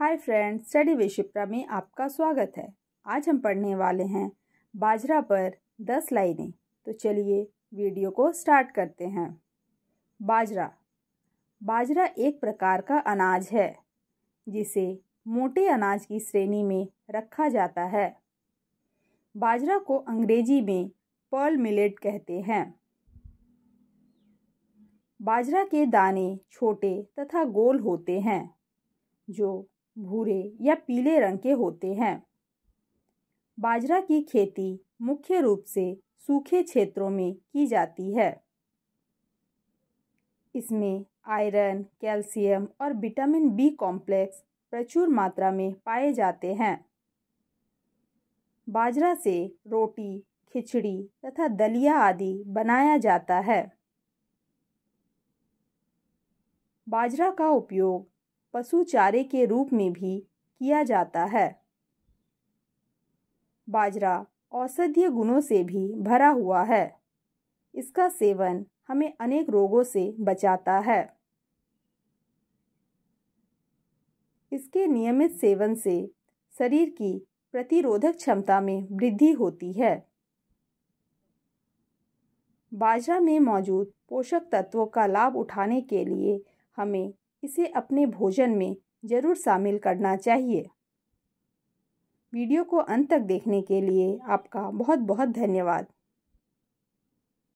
hi friends study with Shipra में आपका स्वागत है आज हम पढ़ने वाले हैं बाजरा पर दस लाइनें तो चलिए वीडियो को स्टार्ट करते हैं बाजरा बाजरा एक प्रकार का अनाज है जिसे मोटे अनाज की श्रेणी में रखा जाता है बाजरा को अंग्रेजी में पर्ल मिलेट कहते हैं बाजरा के दाने छोटे तथा गोल होते हैं जो भूरे या पीले रंग के होते हैं बाजरा की खेती मुख्य रूप से सूखे क्षेत्रों में की जाती है इसमें आयरन कैल्शियम और विटामिन बी कॉम्प्लेक्स प्रचुर मात्रा में पाए जाते हैं बाजरा से रोटी खिचड़ी तथा दलिया आदि बनाया जाता है बाजरा का उपयोग पशु चारे के रूप में भी किया जाता है बाजरा औषधीय गुणों से भी भरा हुआ है इसका सेवन हमें अनेक रोगों से बचाता है इसके नियमित सेवन से शरीर की प्रतिरोधक क्षमता में वृद्धि होती है बाजरा में मौजूद पोषक तत्वों का लाभ उठाने के लिए हमें इसे अपने भोजन में ज़रूर शामिल करना चाहिए वीडियो को अंत तक देखने के लिए आपका बहुत बहुत धन्यवाद